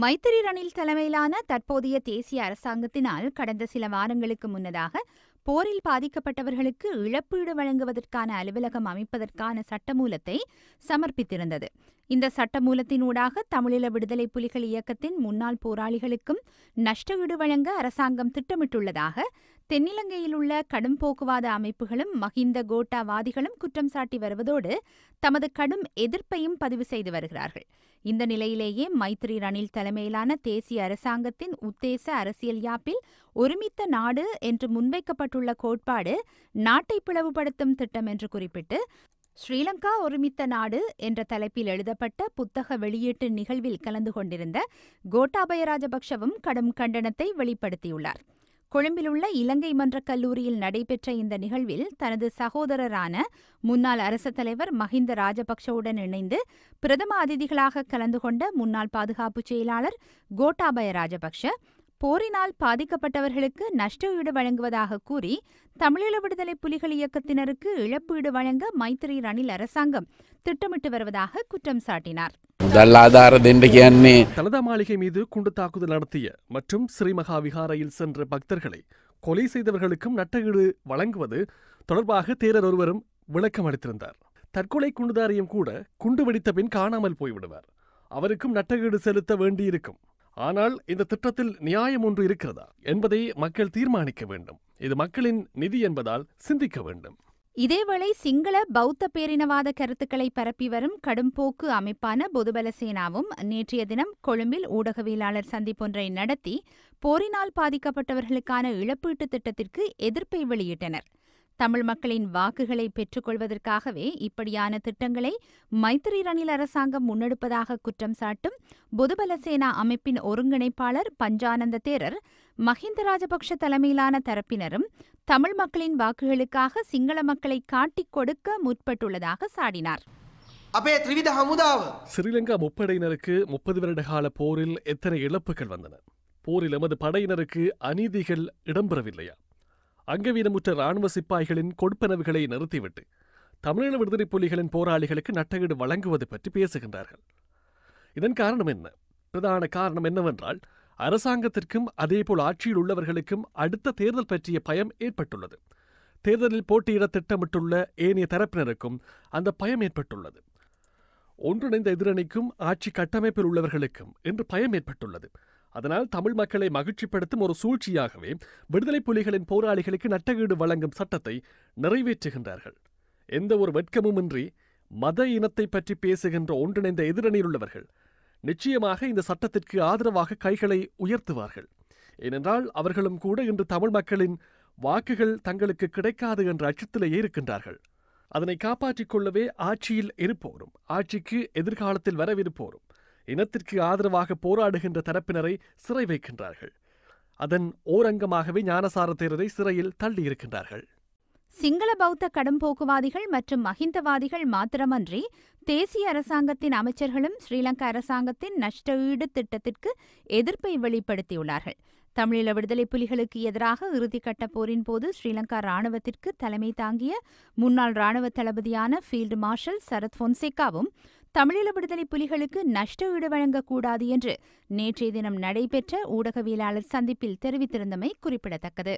மைத்திரி ரணில் தலைமையிலான தற்போதைய தேசிய அரசாங்கத்தினால் கடந்த சில வாரங்களுக்கு முன்னதாக போரில் பாதிக்கப்பட்டவர்களுக்கு இழப்பீடு வழங்குவதற்கான அலுவலகம் அமைப்பதற்கான சட்டமூலத்தை சமர்ப்பித்திருந்தது இந்த சட்டமூலத்தினூடாக தமிழீழ விடுதலை புலிகள் இயக்கத்தின் முன்னாள் போராளிகளுக்கும் நஷ்டஈடு வழங்க அரசாங்கம் திட்டமிட்டுள்ளதாக தென்னிலங்கையில் உள்ள கடும் போக்குவாத அமைப்புகளும் மஹிந்த கோட்டாவாதிகளும் குற்றம் சாட்டி வருவதோடு தமது கடும் எதிர்ப்பையும் பதிவு செய்து வருகிறார்கள் இந்த நிலையிலேயே மைத்ரி ரணில் தலைமையிலான தேசிய அரசாங்கத்தின் உத்தேச அரசியல் யாப்பில் ஒருமித்த நாடு என்று முன்வைக்கப்பட்டுள்ள கோட்பாடு நாட்டை பிளவுபடுத்தும் திட்டம் என்று குறிப்பிட்டு ஸ்ரீலங்கா ஒருமித்த நாடு என்ற தலைப்பில் எழுதப்பட்ட புத்தக வெளியீட்டு நிகழ்வில் கலந்து கொண்டிருந்த கோட்டாபய ராஜபக்ஷவும் கடும் கண்டனத்தை வெளிப்படுத்தியுள்ளார் கொழும்பிலுள்ள இலங்கை மன்றக் கல்லூரியில் நடைபெற்ற இந்த நிகழ்வில் தனது சகோதரரான முன்னாள் அரசு தலைவர் மஹிந்த ராஜபக்ஷவுடன் இணைந்து பிரதம அதிதிகளாக கலந்து கொண்ட முன்னாள் பாதுகாப்பு செயலாளர் கோட்டாபய ராஜபக்ஷ போரினால் பாதிக்கப்பட்டவர்களுக்கு நஷ்டஈடு வழங்குவதாக கூறி தமிழீழ விடுதலை புலிகள் இயக்கத்தினருக்கு இழப்பீடு வழங்க மைத்திரி ரணில் அரசாங்கம் திட்டமிட்டு வருவதாக குற்றம் சாட்டினார் தலதா மாளிகை மீது குண்டு தாக்குதல் நடத்திய மற்றும் ஸ்ரீமகா விகாரையில் சென்ற பக்தர்களை கொலை செய்தவர்களுக்கும் நட்டகீடு வழங்குவது தொடர்பாக தேரர் ஒருவரும் விளக்கம் அளித்திருந்தார் தற்கொலை குண்டுதாரியும் கூட குண்டு வெடித்த பின் காணாமல் போய்விடுவார் அவருக்கும் நட்டகீடு செலுத்த வேண்டியிருக்கும் ஆனால் இந்த திட்டத்தில் நியாயம் ஒன்று இருக்கிறதா என்பதை மக்கள் தீர்மானிக்க வேண்டும் இது மக்களின் நிதி என்பதால் சிந்திக்க வேண்டும் இதேவேளை சிங்கள பௌத்த பேரினவாத கருத்துக்களை பரப்பி வரும் கடும்போக்கு அமைப்பான பொதுபல சேனாவும் நேற்றைய தினம் கொழும்பில் ஊடகவியலாளர் சந்திப்பொன்றை நடத்தி போரினால் பாதிக்கப்பட்டவர்களுக்கான இழப்பீட்டு திட்டத்திற்கு எதிர்ப்பை வெளியிட்டனர் தமிழ் மக்களின் வாக்குகளை பெற்றுக்கொள்வதற்காகவே இப்படியான திட்டங்களை மைத்திரி ரணில் அரசாங்கம் முன்னெடுப்பதாக குற்றம் சாட்டும் பொதுபல சேனா அமைப்பின் ஒருங்கிணைப்பாளர் பஞ்சானந்த தேரர் மஹிந்த ராஜபக்ஷ தலைமையிலான தரப்பினரும் தமிழ் மக்களின் வாக்குகளுக்காக சிங்கள மக்களை காட்டிக் கொடுக்க முற்பட்டுள்ளதாக சாடினார் சிறிலங்கா முப்படையினருக்கு முப்பது வருட கால போரில் எத்தனை இழப்புகள் வந்தன போரில் எமது படையினருக்கு அநீதிகள் இடம்பெறவில்லையா அங்கவீனமுற்ற இராணுவ சிப்பாய்களின் கொடுப்பனவுகளை நிறுத்திவிட்டு தமிழீழ விடுதலை புலிகளின் போராளிகளுக்கு நட்டகீடு வழங்குவது பற்றி பேசுகின்றார்கள் இதன் காரணம் என்ன பிரதான காரணம் என்னவென்றால் அரசாங்கத்திற்கும் அதேபோல் ஆட்சியில் உள்ளவர்களுக்கும் அடுத்த தேர்தல் பற்றிய பயம் ஏற்பட்டுள்ளது தேர்தலில் போட்டியிட திட்டமிட்டுள்ள ஏனைய தரப்பினருக்கும் அந்த பயம் ஏற்பட்டுள்ளது ஒன்றிணைந்த எதிரணிக்கும் ஆட்சி கட்டமைப்பில் உள்ளவர்களுக்கும் என்று பயம் ஏற்பட்டுள்ளது அதனால் தமிழ் மக்களை மகிழ்ச்சிப்படுத்தும் ஒரு சூழ்ச்சியாகவே விடுதலை புலிகளின் போராளிகளுக்கு நட்டகீடு வழங்கும் சட்டத்தை நிறைவேற்றுகின்றார்கள் எந்த ஒரு வெட்கமுமின்றி மத இனத்தை பற்றி பேசுகின்ற ஒன்றிணைந்த எதிரணியில் உள்ளவர்கள் நிச்சயமாக இந்த சட்டத்திற்கு ஆதரவாக கைகளை உயர்த்துவார்கள் ஏனென்றால் அவர்களும் கூட இன்று தமிழ் மக்களின் வாக்குகள் தங்களுக்கு கிடைக்காது என்ற அச்சத்திலேயே இருக்கின்றார்கள் அதனை காப்பாற்றிக் கொள்ளவே ஆட்சியில் இருப்போரும் ஆட்சிக்கு எதிர்காலத்தில் வரவிருப்போரும் இனத்திற்கு ஆதரவாக போராடுகின்ற தரப்பினரை சிறை வைக்கின்றார்கள் அதன் ஓரங்கமாகவே ஞானசார தேரரை சிறையில் தள்ளியிருக்கின்றார்கள் சிங்கள பௌத்த போக்குவாதிகள் மற்றும் மஹிந்தவாதிகள் மாத்திரமன்றி தேசிய அரசாங்கத்தின் அமைச்சர்களும் ஸ்ரீலங்கா அரசாங்கத்தின் நஷ்ட ஈடு திட்டத்திற்கு எதிர்ப்பை வெளிப்படுத்தியுள்ளார்கள் தமிழீழ விடுதலை புலிகளுக்கு எதிராக இறுதிக்கட்ட போரின் போது ஸ்ரீலங்கா ராணுவத்திற்கு தலைமை தாங்கிய முன்னாள் ராணுவ தளபதியான ஃபீல்டு மார்ஷல் சரத் பொன்சேகாவும் தமிழீழ விடுதலை புலிகளுக்கு நஷ்ட ஈடு வழங்கக்கூடாது என்று நேற்றைய தினம் நடைபெற்ற ஊடகவியலாளர் சந்திப்பில் தெரிவித்திருந்தமை குறிப்பிடத்தக்கது